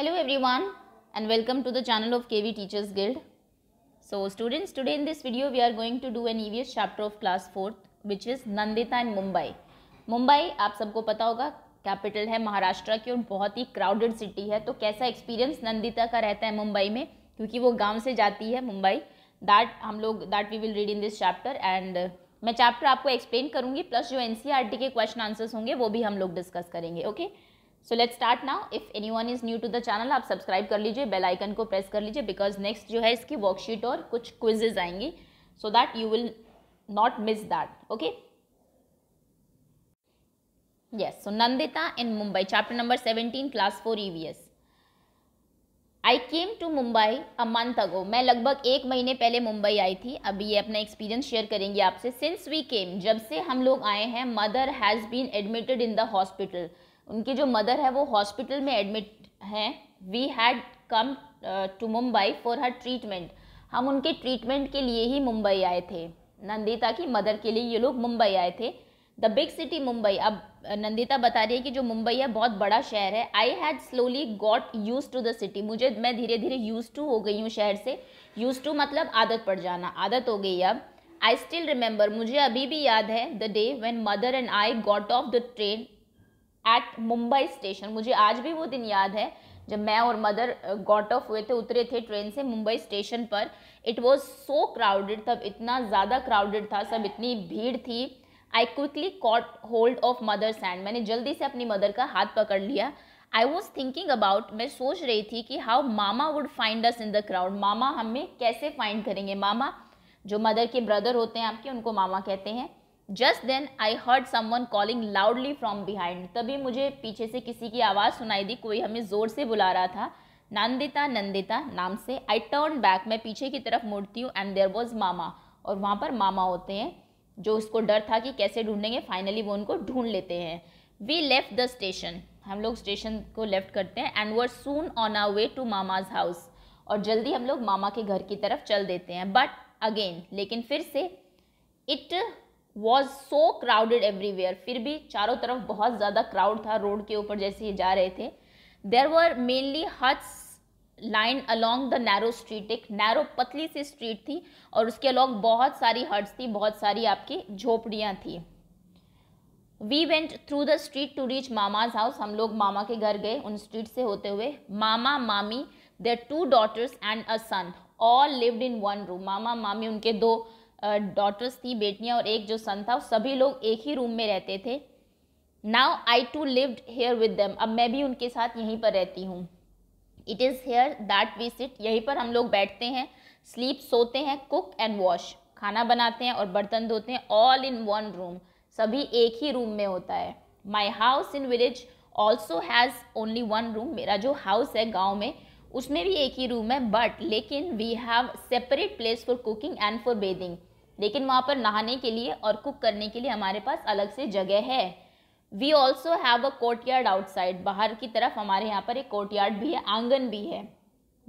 hello everyone and welcome to the channel of kv teachers guild so students today in this video we are going to do an evs chapter of class 4th which is nandita in mumbai mumbai आप सबको पता होगा capital है महाराष्ट्र की और बहुत ही crowded city है तो कैसा एक्सपीरियंस नंदिता का रहता है मुंबई में क्योंकि वो गांव से जाती है मुंबई दैट हम लोग that we will read in this chapter and मैं चैप्टर आपको एक्सप्लेन करूंगी प्लस जो एन के क्वेश्चन आंसर्स होंगे वो भी हम लोग डिस्कस करेंगे ओके okay? So let start now if any one is new to the channel आप सब्सक्राइब कर लीजिए बेल आइकन को प्रेस कर लीजिए बिकॉज नेक्स्ट जो है इसकी वर्कशीट और कुछ क्विजेज आएंगी so that you will not miss that okay yes so Nandita in Mumbai chapter number chapter class four E V S I came to Mumbai a month ago मैं लगभग एक महीने पहले मुंबई आई थी अभी ये अपना एक्सपीरियंस शेयर करेंगे आपसे सिंस वी केम जब से हम लोग आए हैं mother has been admitted in the hospital उनकी जो मदर है वो हॉस्पिटल में एडमिट हैं we had come to Mumbai for her treatment हम उनके ट्रीटमेंट के लिए ही मुंबई आए थे नंदिता की मदर के लिए ये लोग मुंबई आए थे द बिग सिटी मुंबई अब uh, नंदिता बता रही है कि जो मुंबई है बहुत बड़ा शहर है I had slowly got use to the city मुझे मैं धीरे धीरे यूज टू हो गई हूँ शहर से यूज टू मतलब आदत पड़ जाना आदत हो गई अब आई स्टिल रिमेंबर मुझे अभी भी याद है the day when mother and I got off the train at Mumbai station मुझे आज भी वो दिन याद है जब मैं और मदर गॉट ऑफ हुए थे उतरे थे ट्रेन से मुंबई स्टेशन पर इट वॉज सो क्राउडेड तब इतना ज़्यादा क्राउडेड था सब इतनी भीड़ थी I quickly caught hold of mother hand मैंने जल्दी से अपनी मदर का हाथ पकड़ लिया आई वॉज थिंकिंग अबाउट मैं सोच रही थी कि how mama would find us in the crowd मामा हमें कैसे फाइंड करेंगे मामा जो मदर के ब्रदर होते हैं आपके उनको मामा कहते हैं just then I heard someone calling loudly from behind तभी मुझे पीछे से किसी की आवाज़ सुनाई दी कोई हमें ज़ोर से बुला रहा था नंदिता नंदिता नाम से आई टर्न बैक मैं पीछे की तरफ मुड़ती हूँ एंड देयर वॉज मामा और वहाँ पर मामा होते हैं जो उसको डर था कि कैसे ढूंढेंगे फाइनली वो उनको ढूंढ लेते हैं वी लेफ्ट द स्टेशन हम लोग स्टेशन को लेफ्ट करते हैं and were soon on a way to mama's house और जल्दी हम लोग मामा के घर की तरफ चल देते हैं बट अगेन लेकिन फिर से it was so crowded everywhere फिर भी चारों तरफ बहुत ज़्यादा क्राउड था रोड के ऊपर जैसे ये जा रहे थे there were mainly huts line along the narrow street एक नैरो पतली सी स्ट्रीट थी और उसके अलॉन्ग बहुत सारी हट्स थी बहुत सारी आपकी झोपड़ियाँ थी we went through the street to reach mama's house हम लोग मामा के घर गए उन स्ट्रीट से होते हुए mama mami there two daughters and a son all lived in one room मामा मामी उनके दो डॉटर्स थी बेटियाँ और एक जो सन था सभी लोग एक ही रूम में रहते थे now I too lived here with them अब मैं भी उनके साथ यहीं पर रहती हूँ it is here that we sit यहीं पर हम लोग बैठते हैं स्लीप सोते हैं कुक एंड वॉश खाना बनाते हैं और बर्तन धोते हैं ऑल इन वन रूम सभी एक ही रूम में होता है my house in village also has only one room मेरा जो हाउस है गाँव में उसमें भी एक ही रूम है बट लेकिन we have separate place for cooking and for bathing लेकिन वहाँ पर नहाने के लिए और कुक करने के लिए हमारे पास अलग से जगह है we also have a courtyard outside बाहर की तरफ हमारे यहाँ पर एक कोर्ट यार्ड भी है आंगन भी है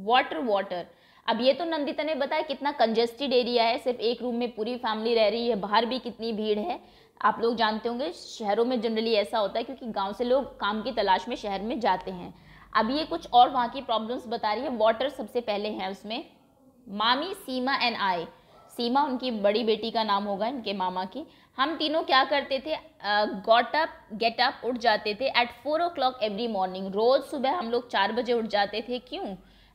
वाटर वाटर अब ये तो नंदिता ने बताया कितना कंजेस्टेड एरिया है सिर्फ एक रूम में पूरी फैमिली रह रही है बाहर भी कितनी भीड़ है आप लोग जानते होंगे शहरों में जनरली ऐसा होता है क्योंकि गांव से लोग काम की तलाश में शहर में जाते हैं अब ये कुछ और वहाँ की प्रॉब्लम्स बता रही है वाटर सबसे पहले है उसमें मामी सीमा एंड आई सीमा उनकी बड़ी बेटी का नाम होगा इनके मामा की हम तीनों क्या करते थे गॉट अप गेट अप उठ जाते थे at four o'clock every morning रोज़ सुबह हम लोग चार बजे उठ जाते थे क्यों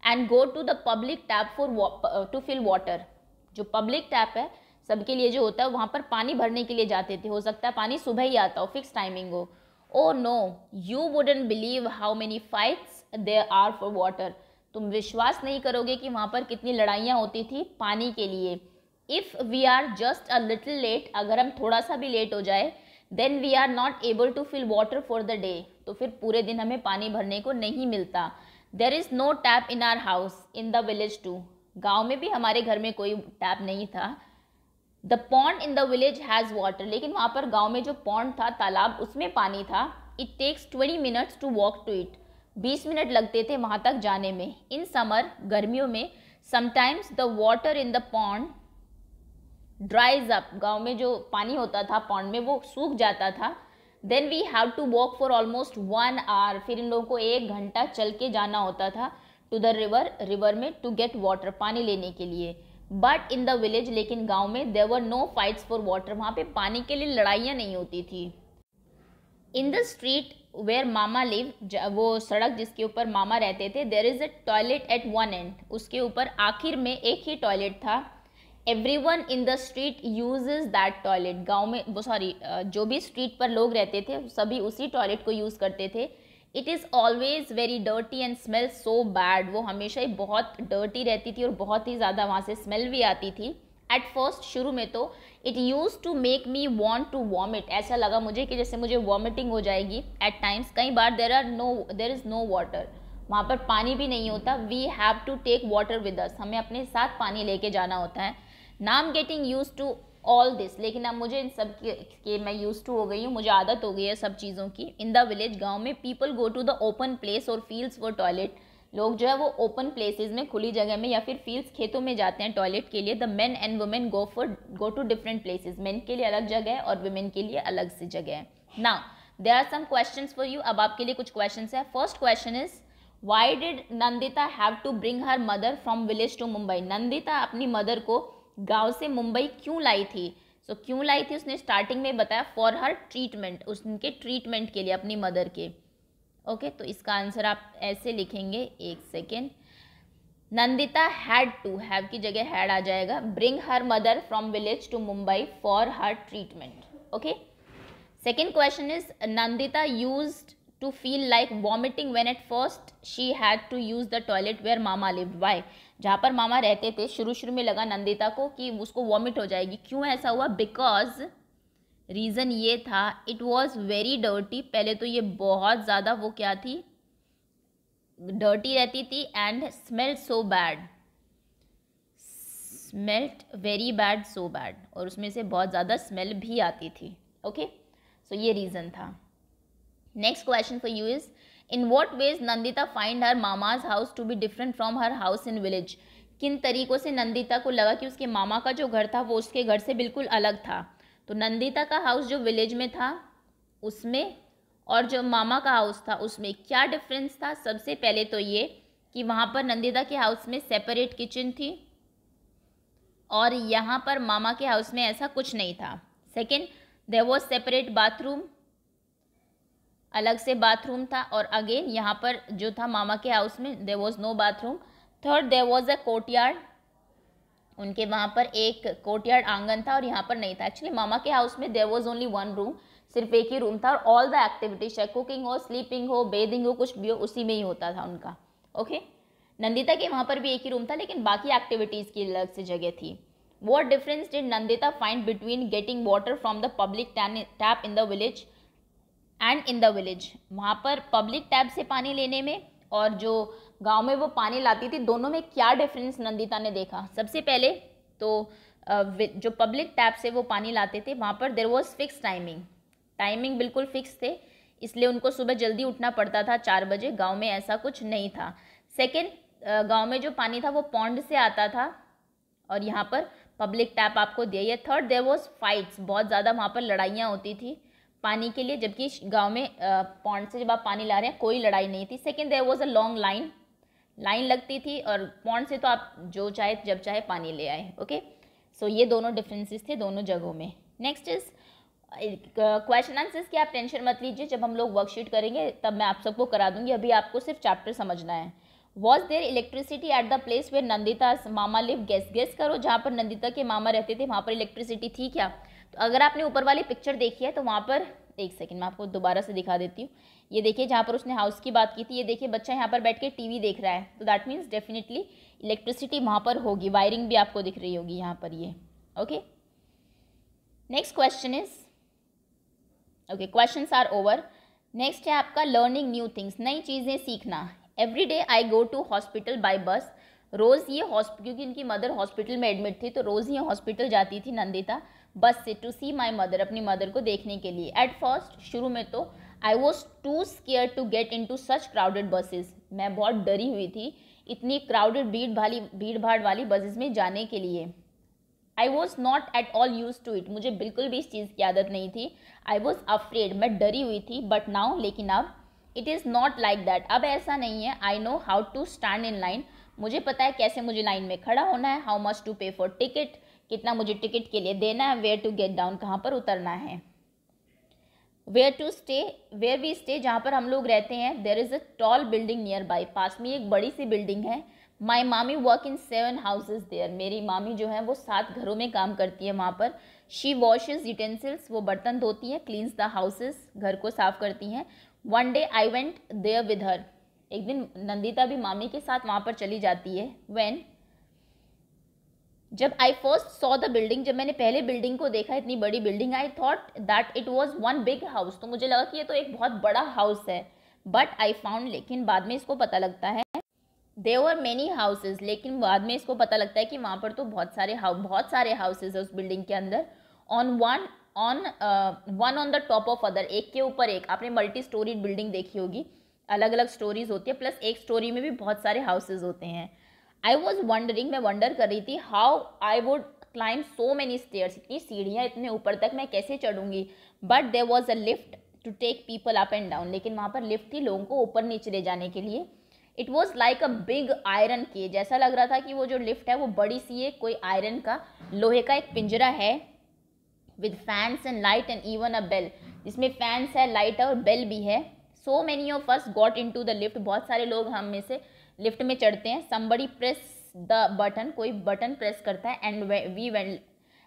and go to the public tap for to fill water जो पब्लिक टैप है सबके लिए जो होता है वहाँ पर पानी भरने के लिए जाते थे हो सकता है पानी सुबह ही आता हो फिक्स टाइमिंग हो oh no you wouldn't believe how many fights they are for water तुम विश्वास नहीं करोगे कि वहाँ पर कितनी लड़ाइयाँ होती थी पानी के लिए if we are just a little late अगर हम थोड़ा सा भी लेट हो जाए then we are not able to fill water for the day तो फिर पूरे दिन हमें पानी भरने को नहीं मिलता there is no tap in our house in the village too गाँव में भी हमारे घर में कोई टैप नहीं था the pond in the village has water लेकिन वहाँ पर गाँव में जो पॉन्ड था तालाब उसमें पानी था it takes twenty minutes to walk to it बीस मिनट लगते थे वहाँ तक जाने में इन समर गर्मियों में sometimes the water in the pond dries up गांव में जो पानी होता था पॉन्ड में वो सूख जाता था then we have to walk for almost one hour फिर इन लोगों को एक घंटा चल के जाना होता था टू द रिवर रिवर में टू गेट वाटर पानी लेने के लिए बट इन द विलेज लेकिन गांव में there were no fights for water वहाँ पे पानी के लिए लड़ाइयाँ नहीं होती थी in the street where mama live वो सड़क जिसके ऊपर मामा रहते थे there is a toilet at one end उसके ऊपर आखिर में एक ही टॉयलेट था every one in the street use that toilet गाँव में सॉरी जो भी स्ट्रीट पर लोग रहते थे सभी उसी टॉयलेट को यूज़ करते थे it is always very dirty and smell so bad वो हमेशा ही बहुत डर्टी रहती थी और बहुत ही ज़्यादा वहाँ से स्मेल भी आती थी एट फर्स्ट शुरू में तो it use to make me want to vomit ऐसा लगा मुझे कि जैसे मुझे वॉमिटिंग हो जाएगी एट टाइम्स कई बार there are no there is no water वहाँ पर पानी भी नहीं होता we have to take water with us हमें अपने साथ पानी लेके जाना होता है नाम getting use to all this लेकिन अब मुझे इन सब के, के मैं यूज टू हो गई हूँ मुझे आदत हो गई है सब चीज़ों की इन द विलेज गांव में people go to the open place और फील्ड्स फॉर टॉयलेट लोग जो है वो ओपन प्लेसेस में खुली जगह में या फिर फील्ड्स खेतों में जाते हैं टॉयलेट के लिए the men and women go for go to different places men के लिए अलग जगह है और वुमेन के लिए अलग से जगह है ना there are some question for you अब आपके लिए कुछ क्वेश्चन है first question is why did Nandita have to bring her mother from village to Mumbai नंदिता अपनी मदर को गांव से मुंबई क्यों लाई थी सो so, क्यों लाई थी उसने स्टार्टिंग में बताया फॉर हर ट्रीटमेंट उसके ट्रीटमेंट के लिए अपनी मदर के ओके okay, तो इसका आंसर आप ऐसे लिखेंगे एक second Nandita had to have की जगह हैड आ जाएगा bring her mother from village to Mumbai for her treatment okay second question is Nandita used to feel like vomiting when at first she had to use the toilet where mama live why जहाँ पर मामा रहते थे शुरू शुरू में लगा नंदिता को कि उसको वॉमिट हो जाएगी क्यों ऐसा हुआ बिकॉज रीज़न ये था इट वॉज़ वेरी डर्टी पहले तो ये बहुत ज़्यादा वो क्या थी डर्टी रहती थी and smell so bad smelt very bad so bad और उसमें से बहुत ज़्यादा स्मेल भी आती थी ओके okay? सो so, ये रीज़न था next question for you is in what ways Nandita find her mama's house to be different from her house in village किन तरीक़ों से नंदिता को लगा कि उसके मामा का जो घर था वो उसके घर से बिल्कुल अलग था तो नंदिता का हाउस जो विलेज में था उसमें और जो मामा का हाउस था उसमें क्या डिफरेंस था सबसे पहले तो ये कि वहाँ पर नंदिता के हाउस में सेपरेट किचन थी और यहाँ पर मामा के हाउस में ऐसा कुछ नहीं था second there was separate bathroom अलग से बाथरूम था और अगेन यहाँ पर जो था मामा के हाउस में there was no bathroom third there was a courtyard उनके वहाँ पर एक कोर्टयार्ड आंगन था और यहाँ पर नहीं था एक्चुअली मामा के हाउस में there was only one room सिर्फ एक ही रूम था और ऑल द एक्टिविटीज चाहे कुकिंग हो स्लीपिंग हो बेदिंग हो कुछ भी हो उसी में ही होता था उनका ओके okay? नंदिता के वहाँ पर भी एक ही रूम था लेकिन बाकी एक्टिविटीज़ की अलग से जगह थी what difference did Nandita find between getting water from the public tap in the village and in the village वहाँ पर पब्लिक टैब से पानी लेने में और जो गांव में वो पानी लाती थी दोनों में क्या डिफरेंस नंदिता ने देखा सबसे पहले तो जो पब्लिक टैब से वो पानी लाते थे वहाँ पर there was fix timing timing बिल्कुल फिक्स थे इसलिए उनको सुबह जल्दी उठना पड़ता था चार बजे गांव में ऐसा कुछ नहीं था सेकेंड गांव में जो पानी था वो पौंड से आता था और यहाँ पर पब्लिक टैप आपको दिया है थर्ड देर वॉज फाइट्स बहुत ज़्यादा वहाँ पर लड़ाइयाँ होती थी पानी के लिए जबकि गांव में पॉन्ड से जब आप पानी ला रहे हैं कोई लड़ाई नहीं थी second there was a long line line लगती थी और पॉन्ड से तो आप जो चाहे जब चाहे पानी ले आए ओके सो ये दोनों डिफरेंसेस थे दोनों जगहों में नेक्स्ट इज़ क्वेश्चन आंसर्स की आप टेंशन मत लीजिए जब हम लोग वर्कशीट करेंगे तब मैं आप सबको करा दूंगी अभी आपको सिर्फ चैप्टर समझना है was there electricity at the place where Nandita mama live guess guess करो जहाँ पर नंदिता के मामा रहते थे वहाँ पर इलेक्ट्रिसिटी थी क्या तो अगर आपने ऊपर वाली पिक्चर देखी है तो वहाँ पर एक सेकंड मैं आपको दोबारा से दिखा देती हूँ ये देखिए जहाँ पर उसने हाउस की बात की थी ये देखिए बच्चा यहाँ पर बैठ के टीवी देख रहा है तो दैट मीन्स डेफिनेटली इलेक्ट्रिसिटी वहाँ पर होगी वायरिंग भी आपको दिख रही होगी यहाँ पर ये okay next question is okay question are over next है आपका लर्निंग न्यू थिंग्स नई चीज़ें सीखना every day I go to hospital by bus रोज़ ये हॉस्पिटल क्योंकि इनकी मदर हॉस्पिटल में एडमिट थी तो रोज़ ये हॉस्पिटल जाती थी नंदिता बस से टू सी माई मदर अपनी मदर को देखने के लिए एट फर्स्ट शुरू में तो I was too scared to get into such crowded buses मैं बहुत डरी हुई थी इतनी क्राउडेड भीड़ भाली भीड़ भाड़ वाली बसेज में जाने के लिए I was not at all used to it मुझे बिल्कुल भी इस चीज़ की आदत नहीं थी आई वॉज अफ्रेड मैं डरी हुई थी बट नाउ लेकिन अब it is not like that अब ऐसा नहीं है I know how to stand in line मुझे पता है कैसे मुझे लाइन में खड़ा होना है how much to pay for ticket कितना मुझे टिकट के लिए देना है वेयर टू गेट डाउन कहाँ पर उतरना है where to stay where we stay जहाँ पर हम लोग रहते हैं there is a tall building nearby पास में एक बड़ी सी बिल्डिंग है my mami work in seven houses there मेरी मामी जो है वो सात घरों में काम करती है वहाँ पर शी वॉशिज यूटेंसिल्स वो बर्तन धोती हैं क्लीन्स द हाउसेज घर को साफ करती हैं one day I went there with her एक दिन नंदिता भी मामी के साथ वहाँ पर चली जाती है वैन जब I first saw the building जब मैंने पहले बिल्डिंग को देखा इतनी बड़ी building I thought that it was one big house तो मुझे लगा कि ये तो एक बहुत बड़ा हाउस है बट आई फाउंड लेकिन बाद में इसको पता लगता है देवर मैनी हाउसेज लेकिन बाद में इसको पता लगता है कि वहाँ पर तो बहुत सारे बहुत सारे हाउसेज है उस बिल्डिंग के अंदर on one on one on the top of other एक के ऊपर एक आपने मल्टी स्टोरी बिल्डिंग देखी होगी अलग अलग स्टोरीज होती है प्लस एक स्टोरी में भी बहुत सारे हाउसेज होते हैं आई वॉज वंडरिंग मैं वंडर कर रही थी how I would climb so many stairs इतनी सीढ़ियाँ इतने ऊपर तक मैं कैसे चढ़ूंगी but there was a lift to take people up and down लेकिन वहाँ पर लिफ्ट थी लोगों को ऊपर नीचे ले जाने के लिए it was like a big iron के जैसा लग रहा था कि वो जो लिफ्ट है वो बड़ी सी है कोई आयरन का लोहे का एक पिंजरा है with fans and light and even a bell जिसमें फैंस है लाइट है और बेल भी है so many of first got into the lift बहुत सारे लोग हम में से लिफ्ट में चढ़ते हैं संबड़ी प्रेस द बटन कोई बटन प्रेस करता है and we went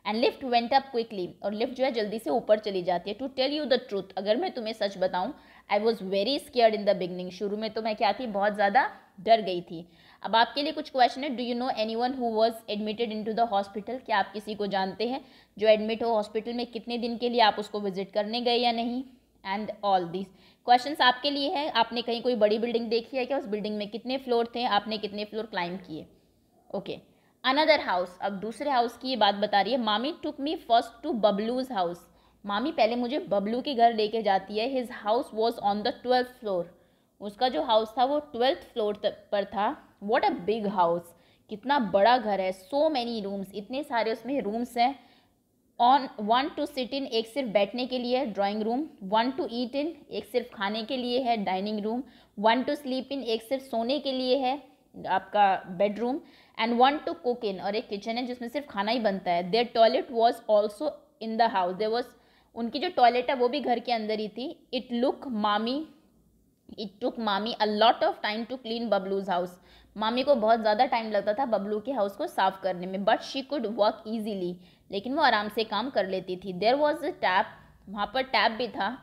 and lift went up quickly और लिफ्ट जो है जल्दी से ऊपर चली जाती है to tell you the truth अगर मैं तुम्हें सच बताऊं I was very scared in the beginning शुरू में तो मैं क्या थी बहुत ज़्यादा डर गई थी अब आपके लिए कुछ क्वेश्चन है do you know anyone who was admitted into the hospital क्या आप किसी को जानते हैं जो एडमिट हो हॉस्पिटल में कितने दिन के लिए आप उसको विजिट करने गए या नहीं एंड ऑल दिस क्वेश्चंस आपके लिए हैं आपने कहीं कोई बड़ी बिल्डिंग देखी है क्या उस बिल्डिंग में कितने फ्लोर थे आपने कितने फ्लोर क्लाइंब किए ओके अनदर हाउस अब दूसरे हाउस की ये बात बता रही है mami took me first to Bablu's house मामी पहले मुझे बबलू के घर लेके जाती है his house was on the twelfth floor उसका जो हाउस था वो ट्वेल्थ फ्लोर पर था वॉट अ बिग हाउस कितना बड़ा घर है सो मैनी रूम्स इतने सारे उसमें रूम्स हैं on one to sit in एक सिर्फ बैठने के लिए है drawing room one to eat in एक सिर्फ खाने के लिए है dining room one to sleep in एक सिर्फ सोने के लिए है आपका bedroom and one to cook in और एक किचन है जिसमें सिर्फ खाना ही बनता है there toilet was also in the house there was उनकी जो टॉयलेट है वो भी घर के अंदर ही थी it look mami it took mami a lot of time to clean Bablu's house मामी को बहुत ज़्यादा टाइम लगता था बबलू के हाउस को साफ करने में but she could work easily लेकिन वो आराम से काम कर लेती थी देर वॉज अ टैप वहाँ पर टैप भी था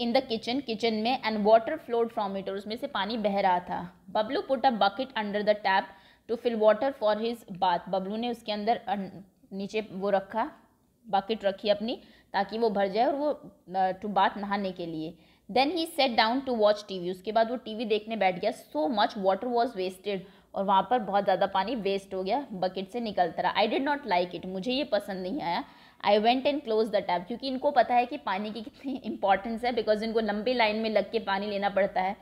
इन द किचन किचन में and water flowed from it और उसमें से पानी बह रहा था Bablu put a bucket under the tap to fill water for his bath Bablu ने उसके अंदर नीचे वो रखा बकेट रखी अपनी ताकि वो भर जाए और वो टू बाथ नहाने के लिए then he sat down to watch T V उसके बाद वो टीवी देखने बैठ गया so much water was wasted और वहाँ पर बहुत ज़्यादा पानी वेस्ट हो गया बकेट से निकलता रहा I did not like it मुझे ये पसंद नहीं आया I went and close the tap क्योंकि इनको पता है कि पानी की कितनी इंपॉर्टेंस है बिकॉज इनको लंबी लाइन में लग के पानी लेना पड़ता है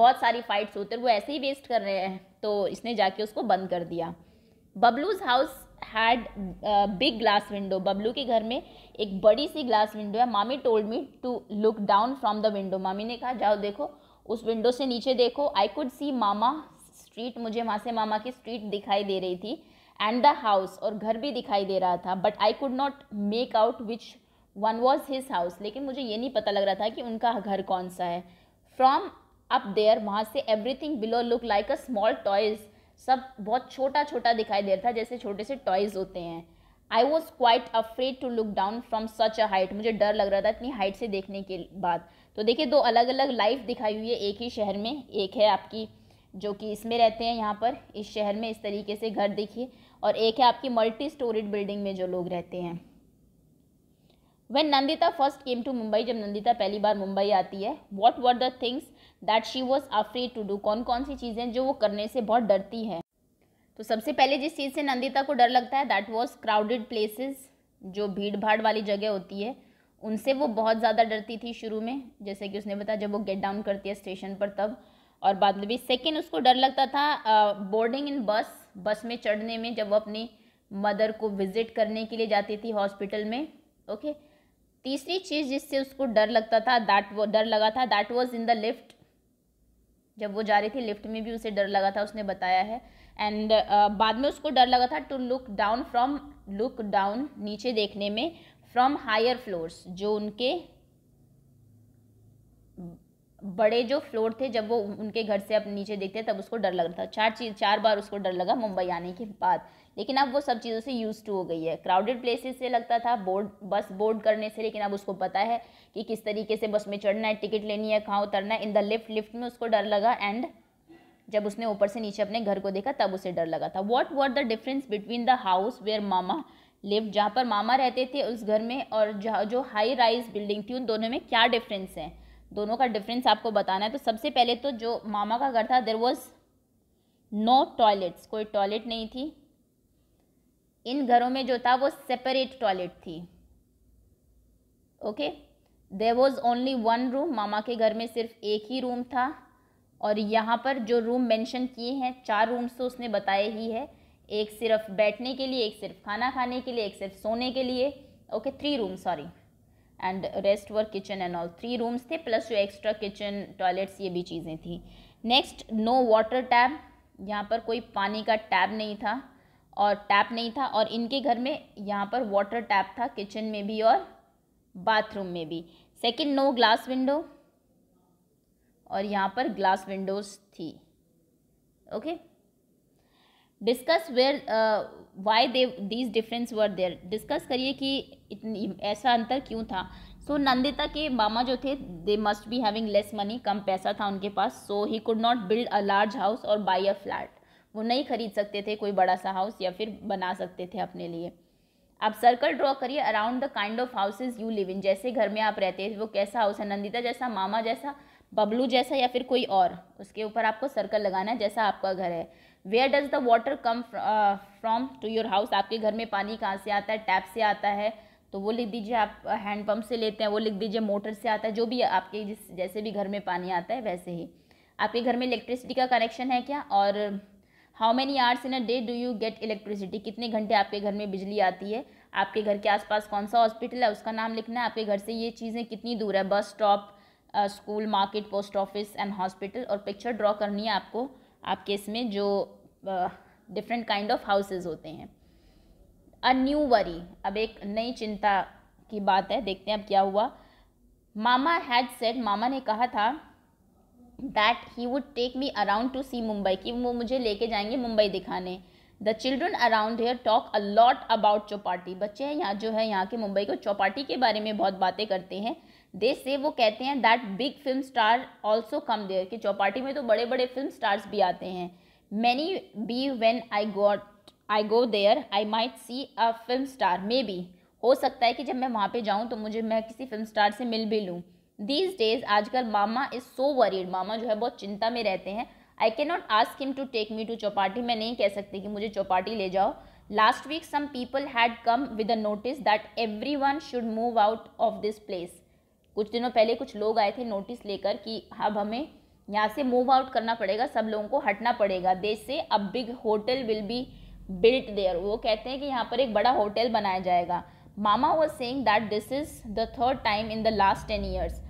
बहुत सारी फाइट्स होते हैं वो ऐसे ही वेस्ट कर रहे हैं तो इसने जाके उसको बंद कर दिया Bablu's house had big glass window Bablu के घर में एक बड़ी सी ग्लास विंडो है mami told me to look down from the window मामी ने कहा जाओ देखो उस विंडो से नीचे देखो I could see mama street मुझे वहाँ से मामा की स्ट्रीट दिखाई दे रही थी एंड द हाउस और घर भी दिखाई दे रहा था but I could not make out which one was his house लेकिन मुझे ये नहीं पता लग रहा था कि उनका घर कौन सा है फ्रॉम अप देयर वहाँ से everything below look like a small toys सब बहुत छोटा छोटा दिखाई दे रहा था जैसे छोटे से टॉयज़ होते हैं I was quite afraid to look down from such a height मुझे डर लग रहा था इतनी हाइट से देखने के बाद तो देखिए दो अलग अलग लाइफ दिखाई हुई है एक ही शहर में एक है आपकी जो कि इसमें रहते हैं यहाँ पर इस शहर में इस तरीके से घर देखिए और एक है आपकी मल्टी स्टोरीड बिल्डिंग में जो लोग रहते हैं when Nandita first came to Mumbai जब नंदिता पहली बार मुंबई आती है what were the things that she was afraid to do कौन कौन सी चीज़ें जो वो करने से बहुत डरती है तो सबसे पहले जिस चीज़ से नंदिता को डर लगता है दैट वॉज क्राउडेड प्लेसेस जो भीड़ भाड़ वाली जगह होती है उनसे वो बहुत ज़्यादा डरती थी शुरू में जैसे कि उसने बताया जब वो गेट डाउन करती है स्टेशन पर तब और बाद में भी सेकेंड उसको डर लगता था बोर्डिंग इन बस बस में चढ़ने में जब वो अपनी मदर को विज़िट करने के लिए जाती थी हॉस्पिटल में ओके तीसरी चीज़ जिससे उसको डर लगता था दैट वो डर लगा था that was in the lift जब वो जा रही थी लिफ्ट में भी उसे डर लगा था उसने बताया है एंड uh, बाद में उसको डर लगा था to look down from look down नीचे देखने में फ्रॉम हायर फ्लोर्स जो उनके बड़े जो फ्लोर थे जब वो उनके घर से अब नीचे देखते तब उसको डर लग रहा था चार चीज चार बार उसको डर लगा मुंबई आने के बाद लेकिन अब वो सब चीज़ों से यूज़ टू हो गई है क्राउडेड प्लेसेस से लगता था बोर्ड बस बोर्ड करने से लेकिन अब उसको पता है कि किस तरीके से बस में चढ़ना है टिकट लेनी है कहाँ उतरना है इन द लिफ्ट लिफ्ट में उसको डर लगा एंड जब उसने ऊपर से नीचे अपने घर को देखा तब उसे डर लगा था what were the difference between the house where mama live जहाँ पर मामा रहते थे उस घर में और जो हाई राइज बिल्डिंग थी उन दोनों में क्या डिफरेंस है दोनों का डिफरेंस आपको बताना है तो सबसे पहले तो जो मामा का घर था देर वॉज नो टॉयलेट्स कोई टॉयलेट नहीं थी इन घरों में जो था वो सेपरेट टॉयलेट थी okay there was only one room मामा के घर में सिर्फ एक ही रूम था और यहाँ पर जो रूम मेंशन किए हैं चार रूम्स तो उसने बताए ही है एक सिर्फ बैठने के लिए एक सिर्फ खाना खाने के लिए एक सिर्फ सोने के लिए okay three room sorry and rest were kitchen and all three rooms थे प्लस जो एक्स्ट्रा किचन टॉयलेट्स ये भी चीज़ें थी नेक्स्ट नो वाटर टैब यहाँ पर कोई पानी का टैब नहीं था और टैप नहीं था और इनके घर में यहाँ पर वाटर टैप था किचन में भी और बाथरूम में भी सेकंड नो ग्लास विंडो और यहाँ पर ग्लास विंडोज़ थी okay okay? Discuss where why they these difference were there discuss करिए कि इतनी ऐसा अंतर क्यों था सो so, नंदिता के मामा जो थे they must be having less money कम पैसा था उनके पास so he could not build a large house और बाई अ फ्लैट वो नहीं खरीद सकते थे कोई बड़ा सा हाउस या फिर बना सकते थे अपने लिए आप सर्कल ड्रॉ करिए around the kind of houses you live in जैसे घर में आप रहते हैं वो कैसा हाउस है नंदिता जैसा मामा जैसा बबलू जैसा या फिर कोई और उसके ऊपर आपको सर्कल लगाना है जैसा आपका घर है where does the water come from to your house आपके घर में पानी कहाँ से आता है टैप से आता है तो वो लिख दीजिए आप हैंडपम्प uh, से लेते हैं वो लिख दीजिए मोटर से आता है जो भी आपके जिस जैसे भी घर में पानी आता है वैसे ही आपके घर में इलेक्ट्रिसिटी का कनेक्शन है क्या और how many hours in a day do you get electricity कितने घंटे आपके घर में बिजली आती है आपके घर के आसपास कौन सा हॉस्पिटल है उसका नाम लिखना है आपके घर से ये चीज़ें कितनी दूर है bus stop school market post office and hospital और पिक्चर ड्रॉ करनी है आपको आपके इसमें जो डिफरेंट काइंड ऑफ हाउसेज होते हैं अ न्यू वरी अब एक नई चिंता की बात है देखते हैं अब क्या हुआ मामा हैड सेट मामा ने कहा था that he would take me around to see Mumbai कि वो मुझे लेके जाएंगे मुंबई दिखाने the children around here talk a lot about Chowpatty बच्चे हैं यहाँ जो है यहाँ के मुंबई को चौपाटी के बारे में बहुत बातें करते हैं दे से वो कहते हैं that big film star also come there कि चौपाटी में तो बड़े बड़े फिल्म स्टार्स भी आते हैं maybe when I got I go there I might see a film star maybe हो सकता है कि जब मैं वहाँ पे जाऊँ तो मुझे मैं किसी फिल्म स्टार से मिल भी लूँ दीज डेज आजकल मामा इज़ सो वरीड मामा जो है बहुत चिंता में रहते हैं I can not ask him to take me to Chowpatty मैं नहीं कह सकती कि मुझे चौपाटी ले जाओ last week some people had come with a notice that everyone should move out of this place कुछ दिनों पहले कुछ लोग आए थे नोटिस लेकर कि अब हमें यहाँ से मूव आउट करना पड़ेगा सब लोगों को हटना पड़ेगा देश से अब big hotel will be built there वो कहते हैं कि यहाँ पर एक बड़ा होटल बनाया जाएगा मामा was saying that this is the third time in the last ten years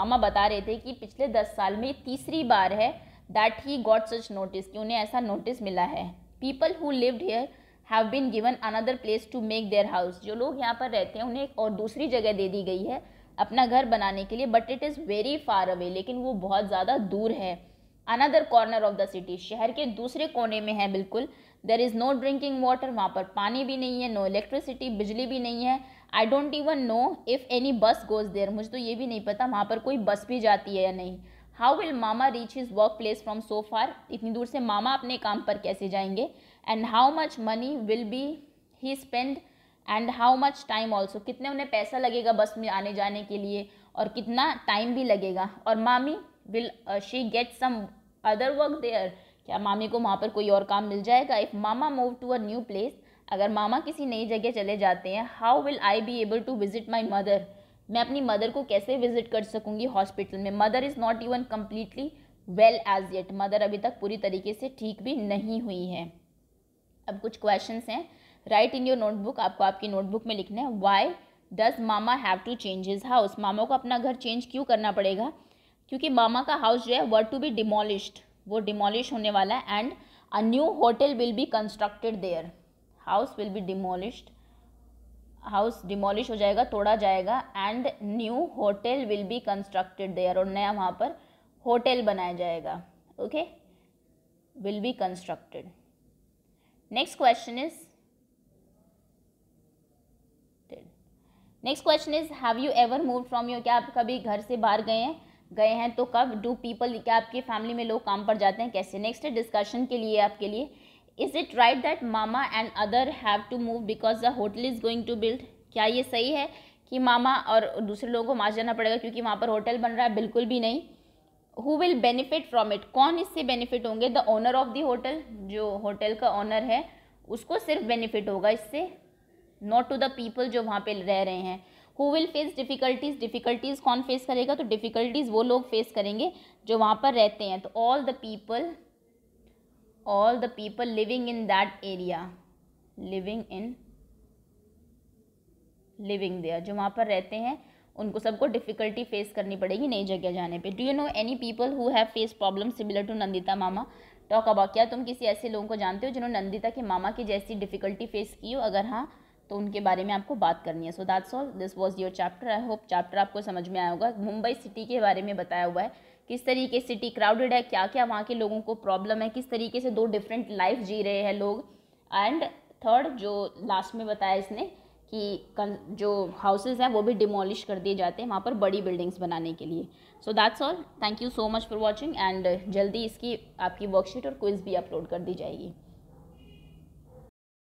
मामा बता रहे थे कि पिछले दस साल में तीसरी बार है that he got such notice कि उन्हें ऐसा नोटिस मिला है people who lived here have been given another place to make their house जो लोग यहाँ पर रहते हैं उन्हें एक और दूसरी जगह दे दी गई है अपना घर बनाने के लिए but it is very far away लेकिन वो बहुत ज़्यादा दूर है another corner of the city शहर के दूसरे कोने में है बिल्कुल there is no drinking water वहाँ पर पानी भी नहीं है नो इलेक्ट्रिसिटी बिजली भी नहीं है I don't even know if any bus goes there मुझे तो ये भी नहीं पता वहाँ पर कोई बस भी जाती है या नहीं हाउ विल मामा reach his work place from so far इतनी दूर से मामा अपने काम पर कैसे जाएंगे and how much money will be he spend and how much time also कितने उन्हें पैसा लगेगा बस में आने जाने के लिए और कितना टाइम भी लगेगा और मामी will she get some other work there क्या मामी को वहाँ पर कोई और काम मिल जाएगा इफ़ मामा move to a new place अगर मामा किसी नई जगह चले जाते हैं how will I be able to visit my mother मैं अपनी मदर को कैसे विजिट कर सकूंगी हॉस्पिटल में mother is not even completely well as yet mother अभी तक पूरी तरीके से ठीक भी नहीं हुई है अब कुछ क्वेश्चंस हैं राइट इन योर नोटबुक आपको आपकी नोटबुक में लिखना है वाई डज मामा have to change his house मामा को अपना घर चेंज क्यों करना पड़ेगा क्योंकि मामा का हाउस जो है वर टू बी डिमोलिश्ड वो डिमोलिश होने वाला है and a new hotel will be constructed there house will be demolished house demolish हो जाएगा तोड़ा जाएगा and new hotel will be constructed there और नया वहाँ पर होटल बनाया जाएगा okay will be constructed next question is next question is have you ever move from your क्या आप कभी घर से बाहर गए हैं गए हैं तो कब डू पीपल क्या आपके फैमिली में लोग काम पर जाते हैं कैसे नेक्स्ट डिस्कशन के लिए आपके लिए इज़ इट राइट दैट मामा and other have to move because the hotel is going to build क्या ये सही है कि मामा और दूसरे लोगों को मार जाना पड़ेगा क्योंकि वहाँ पर होटल बन रहा है बिल्कुल भी नहीं who will benefit from it कौन इससे बेनिफिट होंगे the owner of the hotel जो होटल का ओनर है उसको सिर्फ बेनिफिट होगा इससे नॉट टू द पीपल जो वहाँ पे रह रहे हैं who will face difficulties difficulties कौन फेस करेगा तो डिफ़िकल्टीज़ वो लोग फेस करेंगे जो वहाँ पर रहते हैं तो all the people all the people living in that area living in living there जो वहाँ पर रहते हैं उनको सबको डिफ़िकल्टी फेस करनी पड़ेगी नई जगह जाने पे do you know any people who have face problem similar to Nandita मामा टॉक अबाउट क्या तुम किसी ऐसे लोगों को जानते हो जिन्होंने नंदिता के मामा की जैसी डिफ़िकल्टी फेस की हो अगर हाँ तो उनके बारे में आपको बात करनी है so that's all this was your chapter I hope chapter आपको समझ में आया होगा मुंबई सिटी के बारे में बताया हुआ है किस तरीके सिटी क्राउडेड है क्या क्या वहाँ के लोगों को प्रॉब्लम है किस तरीके से दो डिफरेंट लाइफ जी रहे हैं लोग एंड थर्ड जो लास्ट में बताया इसने कि जो हाउसेज हैं वो भी डिमोलिश कर दिए जाते हैं वहाँ पर बड़ी बिल्डिंग्स बनाने के लिए so that's all thank you so much for watching and जल्दी इसकी आपकी वर्कशीट और क्विज़ भी अपलोड कर दी जाएगी